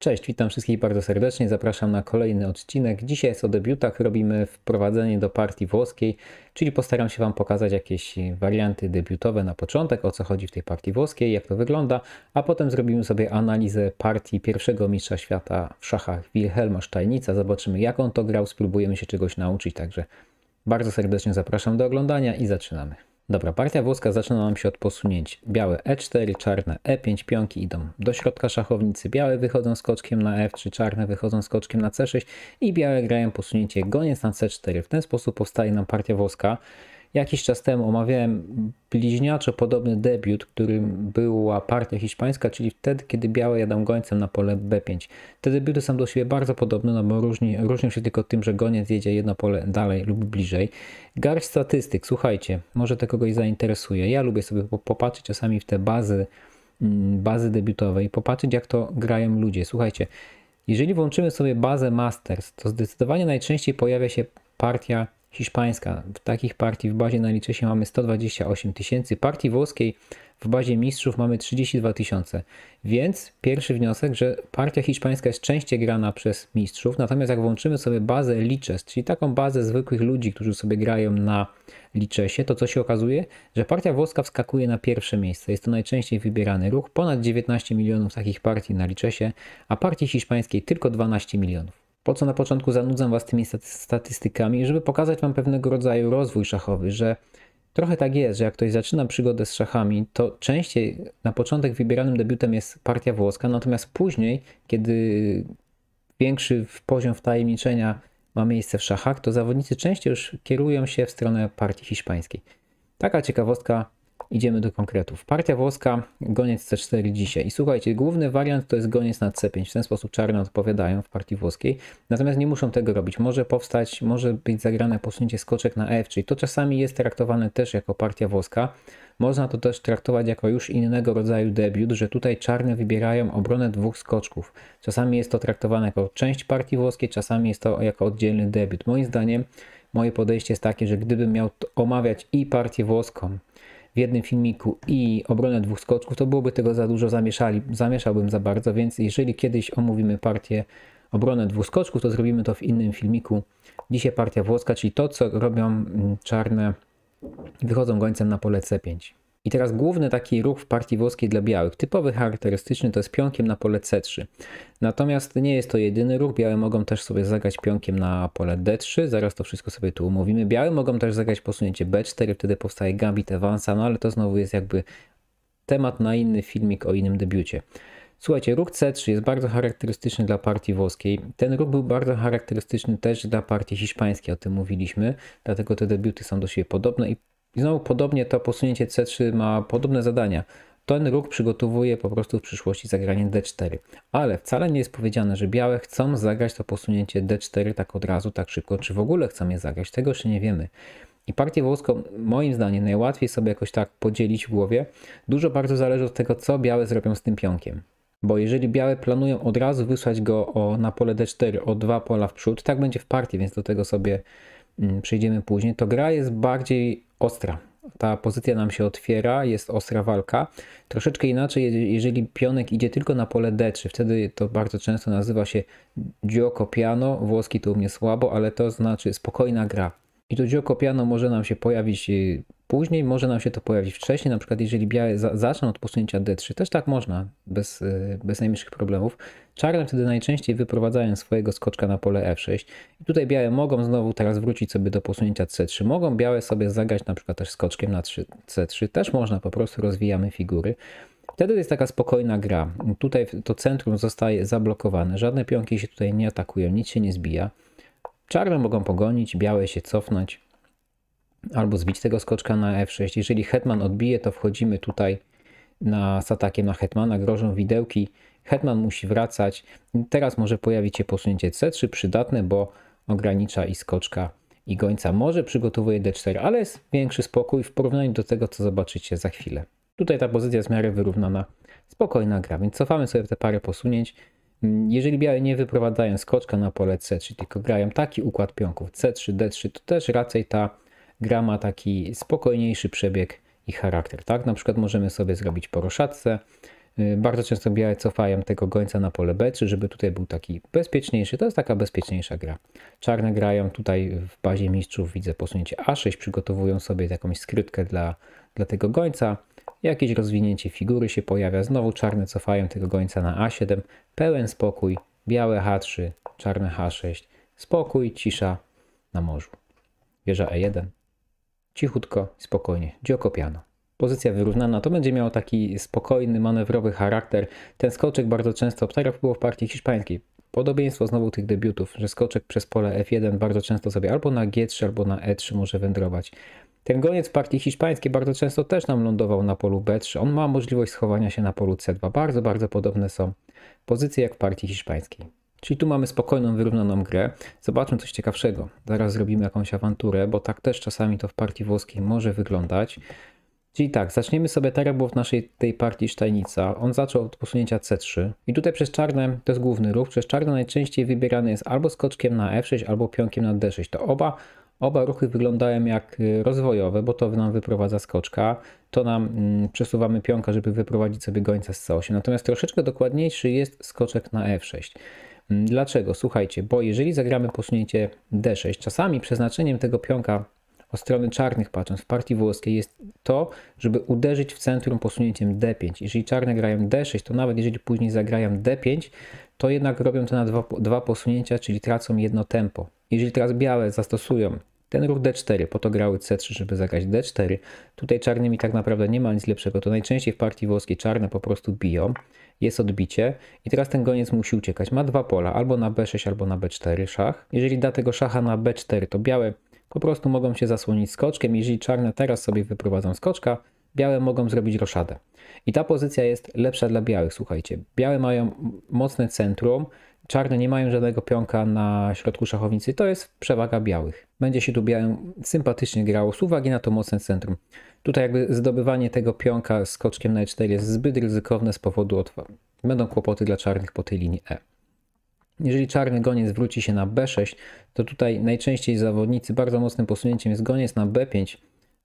Cześć, witam wszystkich bardzo serdecznie. Zapraszam na kolejny odcinek. Dzisiaj jest o debiutach. Robimy wprowadzenie do partii włoskiej, czyli postaram się Wam pokazać jakieś warianty debiutowe na początek, o co chodzi w tej partii włoskiej, jak to wygląda, a potem zrobimy sobie analizę partii pierwszego mistrza świata w szachach Wilhelma Sztajnica. Zobaczymy, jak on to grał, spróbujemy się czegoś nauczyć. Także bardzo serdecznie zapraszam do oglądania i zaczynamy. Dobra, partia włoska zaczyna nam się od posunięć. Białe E4, czarne E5, pionki idą do środka szachownicy, białe wychodzą skoczkiem na F3, czarne wychodzą skoczkiem na C6 i białe grają posunięcie goniec na C4. W ten sposób powstaje nam partia włoska. Jakiś czas temu omawiałem bliźniaczo podobny debiut, którym była partia hiszpańska, czyli wtedy, kiedy białe jadą gońcem na pole B5. Te debiuty są do siebie bardzo podobne, no bo różni, różnią się tylko tym, że goniec jedzie jedno pole dalej lub bliżej. Garść statystyk, słuchajcie, może to kogoś zainteresuje. Ja lubię sobie popatrzeć czasami w te bazy, mm, bazy debiutowe i popatrzeć, jak to grają ludzie. Słuchajcie, jeżeli włączymy sobie bazę Masters, to zdecydowanie najczęściej pojawia się partia hiszpańska. W takich partii w bazie na liczesie mamy 128 tysięcy. Partii włoskiej w bazie mistrzów mamy 32 tysiące. Więc pierwszy wniosek, że partia hiszpańska jest częściej grana przez mistrzów. Natomiast jak włączymy sobie bazę liczes, czyli taką bazę zwykłych ludzi, którzy sobie grają na liczesie, to co się okazuje? Że partia włoska wskakuje na pierwsze miejsce. Jest to najczęściej wybierany ruch. Ponad 19 milionów takich partii na liczesie, a partii hiszpańskiej tylko 12 milionów po co na początku zanudzam Was tymi statystykami, żeby pokazać Wam pewnego rodzaju rozwój szachowy, że trochę tak jest, że jak ktoś zaczyna przygodę z szachami, to częściej na początek wybieranym debiutem jest partia włoska, natomiast później, kiedy większy poziom wtajemniczenia ma miejsce w szachach, to zawodnicy częściej już kierują się w stronę partii hiszpańskiej. Taka ciekawostka idziemy do konkretów. Partia włoska, goniec C4 dzisiaj. I słuchajcie, główny wariant to jest goniec na C5. W ten sposób czarne odpowiadają w partii włoskiej. Natomiast nie muszą tego robić. Może powstać, może być zagrane posunięcie skoczek na e F, czyli to czasami jest traktowane też jako partia włoska. Można to też traktować jako już innego rodzaju debiut, że tutaj czarne wybierają obronę dwóch skoczków. Czasami jest to traktowane jako część partii włoskiej, czasami jest to jako oddzielny debiut. Moim zdaniem moje podejście jest takie, że gdybym miał omawiać i partię włoską, w jednym filmiku i obronę dwóch skoczków, to byłoby tego za dużo, zamieszali, zamieszałbym za bardzo, więc jeżeli kiedyś omówimy partię obronę dwóch skoczków, to zrobimy to w innym filmiku. Dzisiaj partia włoska, czyli to, co robią mm, czarne, wychodzą gońcem na pole C5. I teraz główny taki ruch w partii włoskiej dla białych, typowy, charakterystyczny, to jest pionkiem na pole C3. Natomiast nie jest to jedyny ruch, białe mogą też sobie zagrać pionkiem na pole D3, zaraz to wszystko sobie tu umówimy. Białe mogą też zagrać posunięcie B4, wtedy powstaje gambit Evansa, no ale to znowu jest jakby temat na inny filmik o innym debiucie. Słuchajcie, ruch C3 jest bardzo charakterystyczny dla partii włoskiej. Ten ruch był bardzo charakterystyczny też dla partii hiszpańskiej, o tym mówiliśmy, dlatego te debiuty są do siebie podobne i i znowu podobnie to posunięcie C3 ma podobne zadania. Ten róg przygotowuje po prostu w przyszłości zagranie D4. Ale wcale nie jest powiedziane, że białe chcą zagrać to posunięcie D4 tak od razu, tak szybko, czy w ogóle chcą je zagrać. Tego jeszcze nie wiemy. I partię włoską, moim zdaniem, najłatwiej sobie jakoś tak podzielić w głowie. Dużo bardzo zależy od tego, co białe zrobią z tym pionkiem. Bo jeżeli białe planują od razu wysłać go o, na pole D4 o dwa pola w przód, tak będzie w partii, więc do tego sobie Mm, przyjdziemy później, to gra jest bardziej ostra. Ta pozycja nam się otwiera, jest ostra walka. Troszeczkę inaczej, jeżeli pionek idzie tylko na pole d3, wtedy to bardzo często nazywa się gioco piano, włoski to u mnie słabo, ale to znaczy spokojna gra. I to dzieło kopiano może nam się pojawić y, później, może nam się to pojawić wcześniej, na przykład jeżeli białe za, zaczną od posunięcia D3, też tak można, bez, y, bez najmniejszych problemów. Czarne wtedy najczęściej wyprowadzają swojego skoczka na pole F6 i tutaj białe mogą znowu teraz wrócić sobie do posunięcia C3, mogą białe sobie zagrać na przykład też skoczkiem na 3, C3, też można, po prostu rozwijamy figury. Wtedy jest taka spokojna gra. Tutaj to centrum zostaje zablokowane, żadne pionki się tutaj nie atakują, nic się nie zbija. Czarne mogą pogonić, białe się cofnąć albo zbić tego skoczka na f6. Jeżeli hetman odbije, to wchodzimy tutaj na, z atakiem na hetmana, grożą widełki. Hetman musi wracać. Teraz może pojawić się posunięcie c3, przydatne, bo ogranicza i skoczka i gońca. Może przygotowuje d4, ale jest większy spokój w porównaniu do tego, co zobaczycie za chwilę. Tutaj ta pozycja jest w miarę wyrównana. Spokojna gra, więc cofamy sobie te parę posunięć. Jeżeli białe nie wyprowadzają skoczka na pole C3, tylko grają taki układ pionków C3, D3, to też raczej ta gra ma taki spokojniejszy przebieg i charakter. Tak? Na przykład możemy sobie zrobić poroszatce. Y, bardzo często białe cofają tego gońca na pole B3, żeby tutaj był taki bezpieczniejszy. To jest taka bezpieczniejsza gra. Czarne grają tutaj w bazie mistrzów, widzę posunięcie A6, przygotowują sobie jakąś skrytkę dla dla tego gońca. Jakieś rozwinięcie figury się pojawia, znowu czarne cofają tego gońca na A7, pełen spokój, białe H3, czarne H6, spokój, cisza na morzu. Wieża E1, cichutko, spokojnie, dziokopiano pozycja wyrównana, to będzie miało taki spokojny, manewrowy charakter. Ten skoczek bardzo często obtarów było w partii hiszpańskiej. Podobieństwo znowu tych debiutów, że skoczek przez pole F1 bardzo często sobie albo na G3, albo na E3 może wędrować. Ten goniec partii hiszpańskiej bardzo często też nam lądował na polu B3. On ma możliwość schowania się na polu C2. Bardzo, bardzo podobne są pozycje jak w partii hiszpańskiej. Czyli tu mamy spokojną, wyrównaną grę. Zobaczmy coś ciekawszego. Zaraz zrobimy jakąś awanturę, bo tak też czasami to w partii włoskiej może wyglądać. Czyli tak, zaczniemy sobie teraz, bo w naszej tej partii Sztajnica on zaczął od posunięcia C3 i tutaj przez czarne, to jest główny ruch, przez czarne najczęściej wybierany jest albo skoczkiem na F6, albo pionkiem na D6. To oba Oba ruchy wyglądają jak y, rozwojowe, bo to nam wyprowadza skoczka, to nam mm, przesuwamy pionka, żeby wyprowadzić sobie gońca z C8. Natomiast troszeczkę dokładniejszy jest skoczek na F6. Mm, dlaczego? Słuchajcie, bo jeżeli zagramy posunięcie D6, czasami przeznaczeniem tego pionka o strony czarnych patrząc w partii włoskiej jest to, żeby uderzyć w centrum posunięciem D5. Jeżeli czarne grają D6, to nawet jeżeli później zagrają D5, to jednak robią to na dwa, dwa posunięcia, czyli tracą jedno tempo. Jeżeli teraz białe zastosują ten ruch D4, po to grały C3, żeby zagrać D4. Tutaj czarnymi tak naprawdę nie ma nic lepszego, to najczęściej w partii włoskiej czarne po prostu biją, jest odbicie i teraz ten goniec musi uciekać. Ma dwa pola, albo na B6, albo na B4 szach. Jeżeli da tego szacha na B4, to białe po prostu mogą się zasłonić skoczkiem. Jeżeli czarne teraz sobie wyprowadzą skoczka, białe mogą zrobić roszadę. I ta pozycja jest lepsza dla białych, słuchajcie. Białe mają mocne centrum, Czarne nie mają żadnego pionka na środku szachownicy, to jest przewaga białych. Będzie się tu białym sympatycznie grało z uwagi na to mocne centrum. Tutaj jakby zdobywanie tego pionka skoczkiem na e4 jest zbyt ryzykowne z powodu otwarcia. Będą kłopoty dla czarnych po tej linii E. Jeżeli czarny goniec wróci się na B6, to tutaj najczęściej zawodnicy bardzo mocnym posunięciem jest goniec na B5.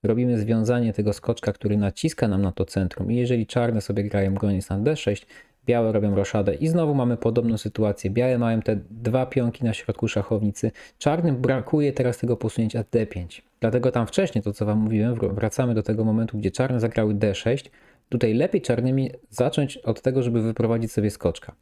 Robimy związanie tego skoczka, który naciska nam na to centrum i jeżeli czarne sobie grają goniec na D6, białe robią roszadę. I znowu mamy podobną sytuację. Białe mają te dwa pionki na środku szachownicy. Czarnym brakuje teraz tego posunięcia D5. Dlatego tam wcześniej, to co Wam mówiłem, wracamy do tego momentu, gdzie czarne zagrały D6. Tutaj lepiej czarnymi zacząć od tego, żeby wyprowadzić sobie skoczka.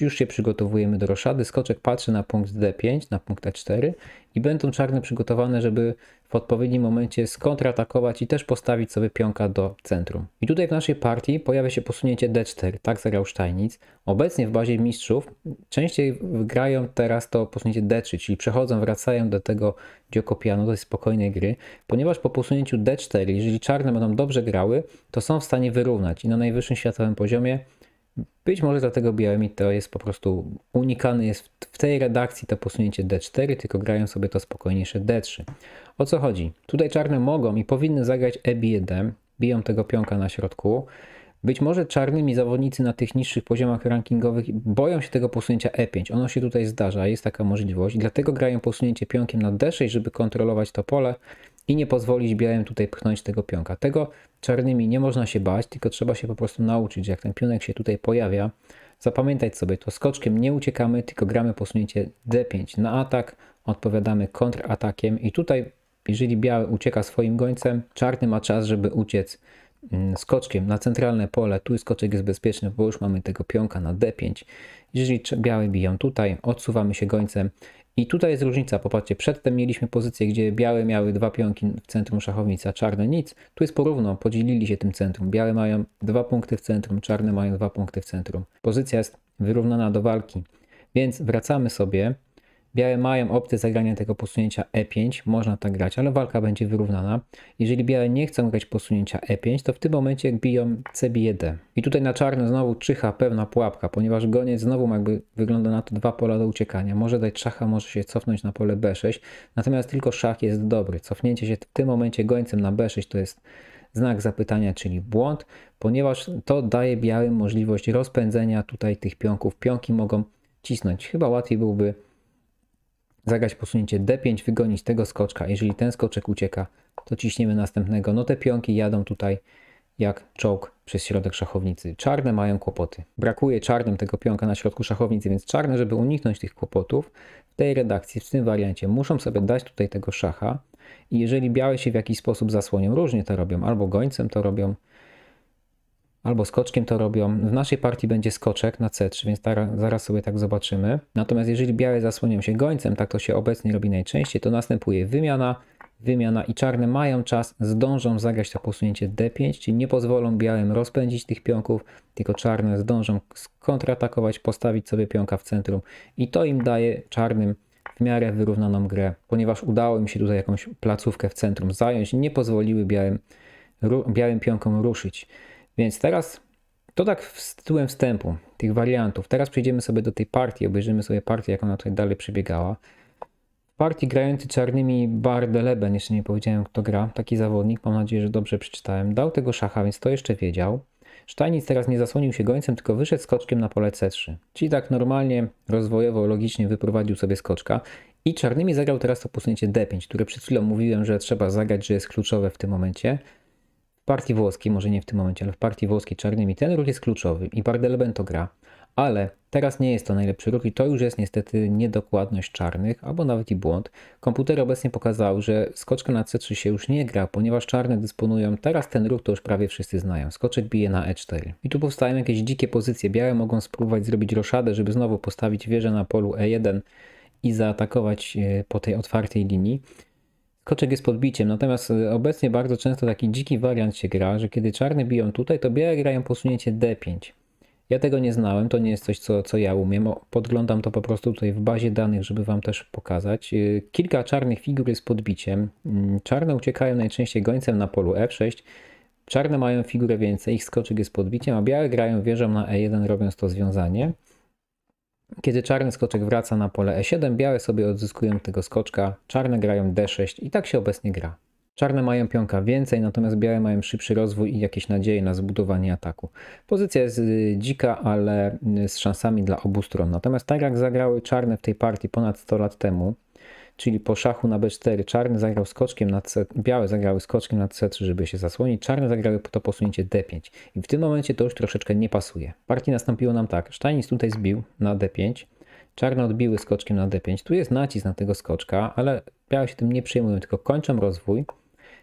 Już się przygotowujemy do roszady. Skoczek patrzy na punkt D5, na punkt E4 i będą czarne przygotowane, żeby w odpowiednim momencie skontratakować i też postawić sobie pionka do centrum. I tutaj w naszej partii pojawia się posunięcie D4, tak zagrał Steinitz. Obecnie w bazie mistrzów częściej grają teraz to posunięcie D3, czyli przechodzą, wracają do tego Diokopianu, tej spokojnej gry, ponieważ po posunięciu D4, jeżeli czarne będą dobrze grały, to są w stanie wyrównać i na najwyższym światowym poziomie być może dlatego BRMI to jest po prostu unikany jest w tej redakcji to posunięcie D4, tylko grają sobie to spokojniejsze D3. O co chodzi? Tutaj czarne mogą i powinny zagrać EB1, biją tego pionka na środku. Być może czarnymi zawodnicy na tych niższych poziomach rankingowych boją się tego posunięcia E5. Ono się tutaj zdarza, jest taka możliwość, dlatego grają posunięcie pionkiem na D6, żeby kontrolować to pole i nie pozwolić białym tutaj pchnąć tego pionka. Tego czarnymi nie można się bać, tylko trzeba się po prostu nauczyć, jak ten pionek się tutaj pojawia. Zapamiętać sobie, to skoczkiem nie uciekamy, tylko gramy posunięcie D5 na atak, odpowiadamy kontratakiem i tutaj jeżeli biały ucieka swoim gońcem, czarny ma czas, żeby uciec mm, skoczkiem na centralne pole. Tu skoczek jest bezpieczny, bo już mamy tego pionka na D5. Jeżeli biały biją tutaj, odsuwamy się gońcem i tutaj jest różnica, popatrzcie, przedtem mieliśmy pozycję, gdzie białe miały dwa pionki w centrum szachownicy, a czarne nic. Tu jest porówno, podzielili się tym centrum. Białe mają dwa punkty w centrum, czarne mają dwa punkty w centrum. Pozycja jest wyrównana do walki. Więc wracamy sobie Białe mają opcję zagrania tego posunięcia e5, można tak grać, ale walka będzie wyrównana. Jeżeli białe nie chcą grać posunięcia e5, to w tym momencie biją c bije d. I tutaj na czarno znowu czyha pewna pułapka, ponieważ goniec znowu jakby wygląda na to dwa pola do uciekania. Może dać szacha, może się cofnąć na pole b6, natomiast tylko szach jest dobry. Cofnięcie się w tym momencie gońcem na b6 to jest znak zapytania, czyli błąd, ponieważ to daje białym możliwość rozpędzenia tutaj tych pionków. Pionki mogą cisnąć. Chyba łatwiej byłby zagrać posunięcie D5, wygonić tego skoczka. Jeżeli ten skoczek ucieka, to ciśniemy następnego. No te pionki jadą tutaj jak czołg przez środek szachownicy. Czarne mają kłopoty. Brakuje czarnym tego pionka na środku szachownicy, więc czarne, żeby uniknąć tych kłopotów, w tej redakcji, w tym wariancie, muszą sobie dać tutaj tego szacha i jeżeli białe się w jakiś sposób zasłonią, różnie to robią, albo gońcem to robią, albo skoczkiem to robią. W naszej partii będzie skoczek na C3, więc zaraz sobie tak zobaczymy. Natomiast jeżeli białe zasłonią się gońcem, tak to się obecnie robi najczęściej, to następuje wymiana, wymiana i czarne mają czas, zdążą zagrać to posunięcie D5, czyli nie pozwolą białym rozpędzić tych pionków, tylko czarne zdążą kontratakować, postawić sobie pionka w centrum i to im daje czarnym w miarę wyrównaną grę, ponieważ udało im się tutaj jakąś placówkę w centrum zająć, nie pozwoliły białym, białym pionkom ruszyć. Więc teraz to tak z tytułem wstępu tych wariantów. Teraz przejdziemy sobie do tej partii, obejrzymy sobie partię, jak ona tutaj dalej przebiegała. W partii grający czarnymi Bardeleben, jeszcze nie powiedziałem kto gra, taki zawodnik, mam nadzieję, że dobrze przeczytałem, dał tego szacha, więc to jeszcze wiedział. Sztajnic teraz nie zasłonił się gońcem, tylko wyszedł skoczkiem na pole C3. Czyli tak normalnie, rozwojowo, logicznie wyprowadził sobie skoczka i czarnymi zagrał teraz to posunięcie D5, które przed chwilą mówiłem, że trzeba zagrać, że jest kluczowe w tym momencie partii włoskiej, może nie w tym momencie, ale w partii włoskiej czarnymi, ten ruch jest kluczowy i Bardelben to gra. Ale teraz nie jest to najlepszy ruch i to już jest niestety niedokładność czarnych, albo nawet i błąd. Komputery obecnie pokazały, że skoczka na C3 się już nie gra, ponieważ czarne dysponują, teraz ten ruch to już prawie wszyscy znają. Skoczek bije na E4. I tu powstają jakieś dzikie pozycje. Białe mogą spróbować zrobić roszadę, żeby znowu postawić wieżę na polu E1 i zaatakować e, po tej otwartej linii. Koczek jest podbiciem, natomiast e, obecnie bardzo często taki dziki wariant się gra, że kiedy czarne biją tutaj, to białe grają posunięcie d5. Ja tego nie znałem, to nie jest coś, co, co ja umiem. Podglądam to po prostu tutaj w bazie danych, żeby Wam też pokazać. E, kilka czarnych figur jest podbiciem. Mm, czarne uciekają najczęściej gońcem na polu f6. Czarne mają figurę więcej, ich skoczek jest podbiciem, a białe grają wieżą na e1, robiąc to związanie. Kiedy czarny skoczek wraca na pole E7, białe sobie odzyskują tego skoczka, czarne grają D6 i tak się obecnie gra. Czarne mają pionka więcej, natomiast białe mają szybszy rozwój i jakieś nadzieje na zbudowanie ataku. Pozycja jest y, dzika, ale y, z szansami dla obu stron. Natomiast tak jak zagrały czarne w tej partii ponad 100 lat temu, czyli po szachu na b4 czarny zagrał skoczkiem na c, białe zagrały skoczkiem na c3, żeby się zasłonić, czarne zagrały to posunięcie d5 i w tym momencie to już troszeczkę nie pasuje. Partii nastąpiło nam tak, Steinis tutaj zbił na d5, czarne odbiły skoczkiem na d5, tu jest nacisk na tego skoczka, ale białe się tym nie przejmują, tylko kończą rozwój.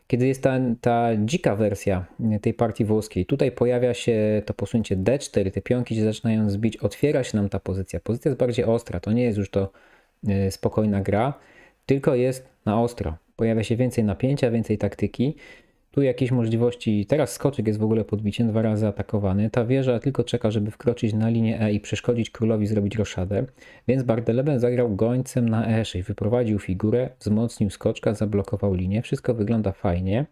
Kiedy jest ta, ta dzika wersja tej partii włoskiej, tutaj pojawia się to posunięcie d4, te pionki się zaczynają zbić, otwiera się nam ta pozycja. Pozycja jest bardziej ostra, to nie jest już to e, spokojna gra tylko jest na ostro. Pojawia się więcej napięcia, więcej taktyki. Tu jakieś możliwości, teraz skoczek jest w ogóle podbiciem, dwa razy atakowany. Ta wieża tylko czeka, żeby wkroczyć na linię E i przeszkodzić królowi zrobić roszadę, więc Bardeleben zagrał gońcem na E6, wyprowadził figurę, wzmocnił skoczka, zablokował linię, wszystko wygląda fajnie.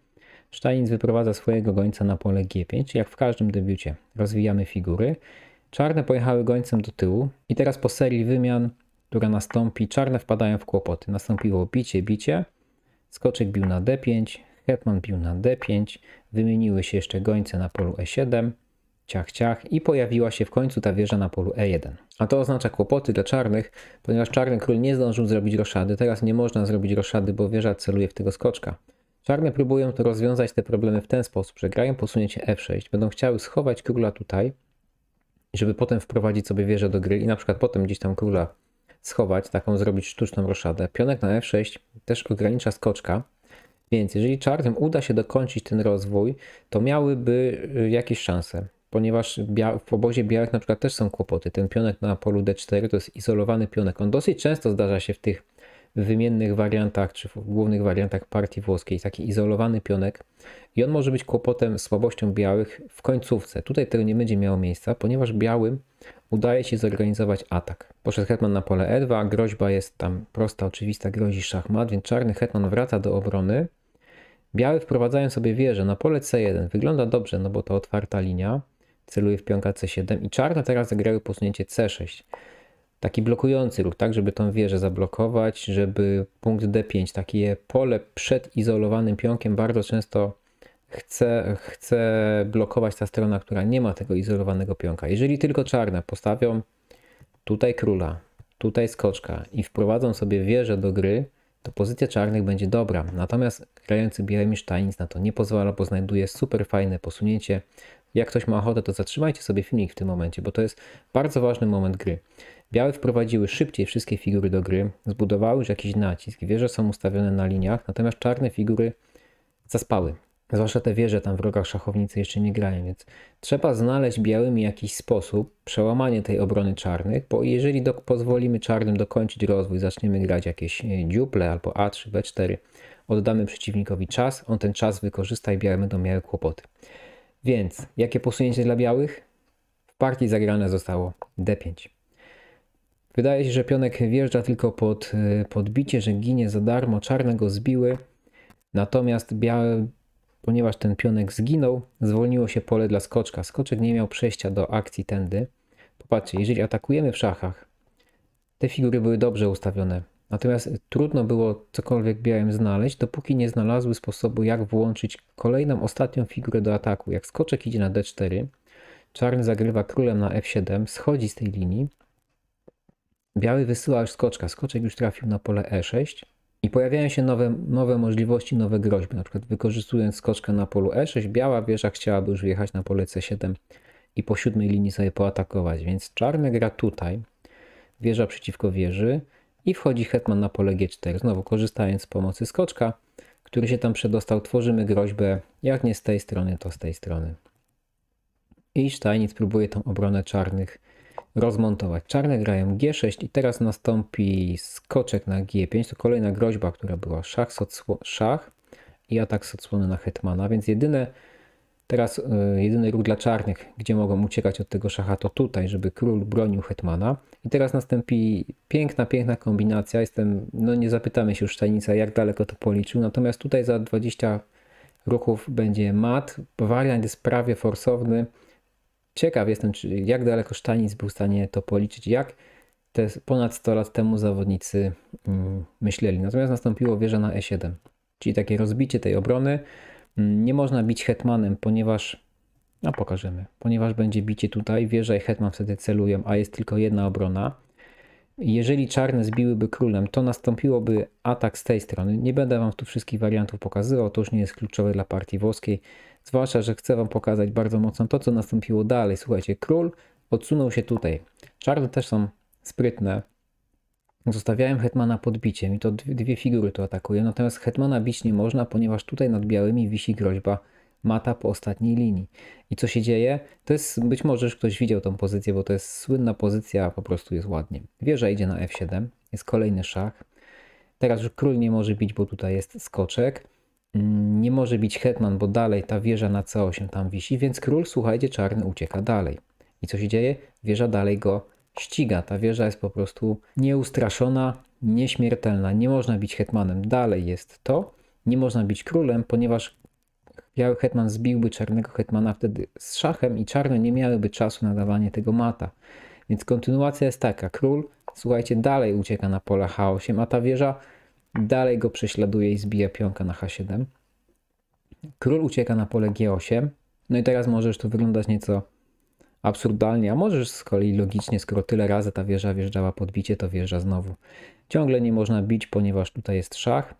Sztajnic wyprowadza swojego gońca na pole G5, jak w każdym debiucie. Rozwijamy figury. Czarne pojechały gońcem do tyłu i teraz po serii wymian która nastąpi, czarne wpadają w kłopoty. Nastąpiło bicie, bicie, skoczek bił na d5, hetman bił na d5, wymieniły się jeszcze gońce na polu e7, ciach, ciach i pojawiła się w końcu ta wieża na polu e1. A to oznacza kłopoty dla czarnych, ponieważ czarny król nie zdążył zrobić roszady, teraz nie można zrobić roszady, bo wieża celuje w tego skoczka. Czarne próbują to rozwiązać te problemy w ten sposób, że grają posunięcie f6, będą chciały schować króla tutaj, żeby potem wprowadzić sobie wieżę do gry i na przykład potem gdzieś tam króla schować, taką zrobić sztuczną roszadę. Pionek na f6 też ogranicza skoczka, więc jeżeli czarnym uda się dokończyć ten rozwój, to miałyby y, jakieś szanse, ponieważ w obozie białych na przykład też są kłopoty. Ten pionek na polu d4 to jest izolowany pionek. On dosyć często zdarza się w tych wymiennych wariantach, czy w głównych wariantach partii włoskiej, taki izolowany pionek i on może być kłopotem, słabością białych w końcówce. Tutaj tego nie będzie miało miejsca, ponieważ białym udaje się zorganizować atak. Poszedł hetman na pole E2, groźba jest tam prosta, oczywista, grozi szachmat, więc czarny hetman wraca do obrony. Biały wprowadzają sobie wieżę na pole C1. Wygląda dobrze, no bo to otwarta linia. Celuje w pionka C7 i czarne teraz zagrały posunięcie C6 taki blokujący ruch, tak, żeby tą wieżę zablokować, żeby punkt D5, takie pole przed izolowanym pionkiem bardzo często chce, chce blokować ta strona, która nie ma tego izolowanego pionka. Jeżeli tylko czarne postawią tutaj króla, tutaj skoczka i wprowadzą sobie wieżę do gry, to pozycja czarnych będzie dobra. Natomiast grający białymi Steins na to nie pozwala, bo znajduje super fajne posunięcie. Jak ktoś ma ochotę, to zatrzymajcie sobie filmik w tym momencie, bo to jest bardzo ważny moment gry. Białe wprowadziły szybciej wszystkie figury do gry, zbudowały już jakiś nacisk, wieże są ustawione na liniach, natomiast czarne figury zaspały. Zwłaszcza te wieże tam w rogach szachownicy jeszcze nie grają, więc trzeba znaleźć białymi jakiś sposób przełamanie tej obrony czarnych, bo jeżeli do, pozwolimy czarnym dokończyć rozwój, zaczniemy grać jakieś e, dziuple albo A3, B4, oddamy przeciwnikowi czas, on ten czas wykorzysta i białe będą miały kłopoty. Więc jakie posunięcie dla białych? W partii zagrane zostało D5. Wydaje się, że pionek wjeżdża tylko pod y, podbicie, że ginie za darmo, czarne go zbiły. Natomiast biały, ponieważ ten pionek zginął, zwolniło się pole dla skoczka. Skoczek nie miał przejścia do akcji tędy. Popatrzcie, jeżeli atakujemy w szachach, te figury były dobrze ustawione. Natomiast trudno było cokolwiek białym znaleźć, dopóki nie znalazły sposobu, jak włączyć kolejną, ostatnią figurę do ataku. Jak skoczek idzie na d4, czarny zagrywa królem na f7, schodzi z tej linii, Biały wysyła już skoczka. Skoczek już trafił na pole E6 i pojawiają się nowe, nowe możliwości, nowe groźby. Na przykład wykorzystując skoczkę na polu E6, biała wieża chciałaby już wjechać na pole C7 i po siódmej linii sobie poatakować. Więc czarny gra tutaj, wieża przeciwko wieży i wchodzi hetman na pole G4. Znowu korzystając z pomocy skoczka, który się tam przedostał, tworzymy groźbę jak nie z tej strony, to z tej strony. I Steinitz próbuje tą obronę czarnych rozmontować. Czarne grają G6 i teraz nastąpi skoczek na G5. To kolejna groźba, która była szach, socło, szach i atak z odsłony na hetmana, więc jedyne teraz y, jedyny ruch dla czarnych, gdzie mogą uciekać od tego szacha to tutaj, żeby król bronił hetmana. I teraz nastąpi piękna, piękna kombinacja. Jestem, no nie zapytamy się już Sztajnica jak daleko to policzył, natomiast tutaj za 20 ruchów będzie mat. Wariant jest prawie forsowny. Ciekaw jestem, czy, jak daleko Sztanic był w stanie to policzyć, jak te ponad 100 lat temu zawodnicy mm, myśleli. Natomiast nastąpiło wieża na E7, czyli takie rozbicie tej obrony. Mm, nie można bić hetmanem, ponieważ, a no, pokażemy, ponieważ będzie bicie tutaj, wieża i hetman wtedy celują, a jest tylko jedna obrona. Jeżeli czarne zbiłyby królem, to nastąpiłoby atak z tej strony. Nie będę Wam tu wszystkich wariantów pokazywał, to już nie jest kluczowe dla partii włoskiej. Zwłaszcza, że chcę Wam pokazać bardzo mocno to, co nastąpiło dalej. Słuchajcie, król odsunął się tutaj. Czarne też są sprytne. Zostawiałem hetmana pod biciem i to dwie figury tu atakuje. Natomiast hetmana bić nie można, ponieważ tutaj nad białymi wisi groźba mata po ostatniej linii. I co się dzieje? To jest, być może już ktoś widział tą pozycję, bo to jest słynna pozycja, po prostu jest ładnie. Wieża idzie na f7, jest kolejny szach. Teraz już król nie może bić, bo tutaj jest skoczek. Mm, nie może bić hetman, bo dalej ta wieża na c8 tam wisi, więc król, słuchajcie, czarny ucieka dalej. I co się dzieje? Wieża dalej go ściga. Ta wieża jest po prostu nieustraszona, nieśmiertelna. Nie można bić hetmanem. Dalej jest to. Nie można bić królem, ponieważ Biały hetman zbiłby czarnego hetmana wtedy z szachem i czarne nie miałyby czasu na dawanie tego mata. Więc kontynuacja jest taka. Król, słuchajcie, dalej ucieka na pola H8, a ta wieża dalej go prześladuje i zbija pionka na H7. Król ucieka na pole G8. No i teraz możesz to wyglądać nieco absurdalnie, a możesz z kolei logicznie, skoro tyle razy ta wieża wjeżdżała pod bicie, to wieża znowu. Ciągle nie można bić, ponieważ tutaj jest szach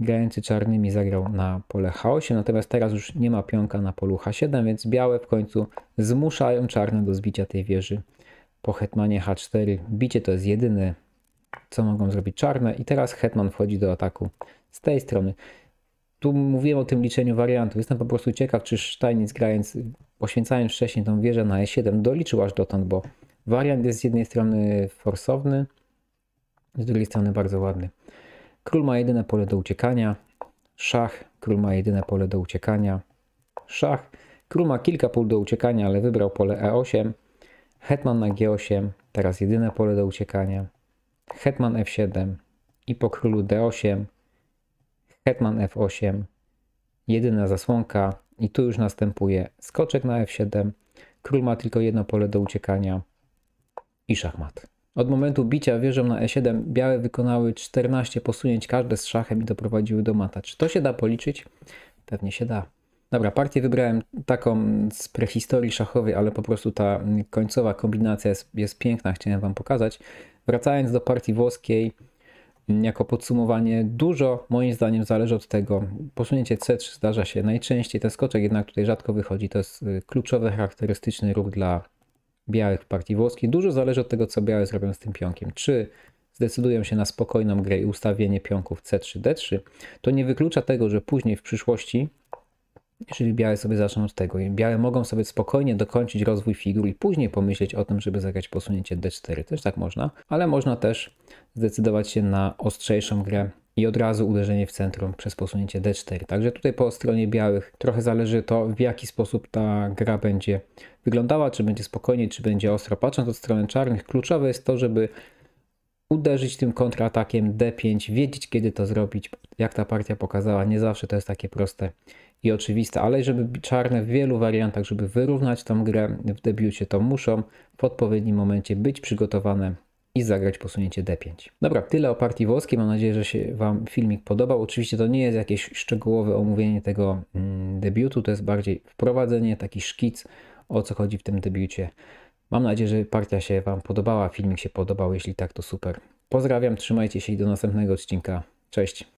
grający czarnymi zagrał na pole H8, natomiast teraz już nie ma pionka na polu H7, więc białe w końcu zmuszają czarne do zbicia tej wieży po hetmanie H4. Bicie to jest jedyne, co mogą zrobić czarne i teraz hetman wchodzi do ataku z tej strony. Tu mówiłem o tym liczeniu wariantów. Jestem po prostu ciekaw, czy Steinitz grając, poświęcając wcześniej tą wieżę na E7, doliczył aż dotąd, bo wariant jest z jednej strony forsowny, z drugiej strony bardzo ładny. Król ma jedyne pole do uciekania. Szach. Król ma jedyne pole do uciekania. Szach. Król ma kilka pól do uciekania, ale wybrał pole E8. Hetman na G8. Teraz jedyne pole do uciekania. Hetman F7. I po królu D8. Hetman F8. Jedyna zasłonka. I tu już następuje skoczek na F7. Król ma tylko jedno pole do uciekania. I szachmat. Od momentu bicia wieżą na e7 białe wykonały 14 posunięć każde z szachem i doprowadziły do mata. Czy to się da policzyć? Pewnie się da. Dobra, partię wybrałem taką z prehistorii szachowej, ale po prostu ta końcowa kombinacja jest, jest piękna, chciałem Wam pokazać. Wracając do partii włoskiej, mm, jako podsumowanie, dużo moim zdaniem zależy od tego. Posunięcie C3 zdarza się najczęściej, ten skoczek jednak tutaj rzadko wychodzi. To jest y, kluczowy, charakterystyczny ruch dla białych w partii włoskiej. Dużo zależy od tego, co białe zrobią z tym pionkiem. Czy zdecydują się na spokojną grę i ustawienie pionków C3-D3, to nie wyklucza tego, że później w przyszłości, jeżeli białe sobie zaczną od tego, białe mogą sobie spokojnie dokończyć rozwój figur i później pomyśleć o tym, żeby zagrać posunięcie D4, też tak można, ale można też zdecydować się na ostrzejszą grę i od razu uderzenie w centrum przez posunięcie d4. Także tutaj po stronie białych trochę zależy to, w jaki sposób ta gra będzie wyglądała, czy będzie spokojnie, czy będzie ostro. Patrząc od strony czarnych, kluczowe jest to, żeby uderzyć tym kontratakiem d5, wiedzieć kiedy to zrobić. Jak ta partia pokazała, nie zawsze to jest takie proste i oczywiste, ale żeby czarne w wielu wariantach, żeby wyrównać tą grę w debiucie, to muszą w odpowiednim momencie być przygotowane i zagrać posunięcie D5. Dobra, tyle o partii włoskiej. Mam nadzieję, że się Wam filmik podobał. Oczywiście to nie jest jakieś szczegółowe omówienie tego mm, debiutu, to jest bardziej wprowadzenie, taki szkic o co chodzi w tym debiucie. Mam nadzieję, że partia się Wam podobała, filmik się podobał. Jeśli tak, to super. Pozdrawiam, trzymajcie się i do następnego odcinka. Cześć.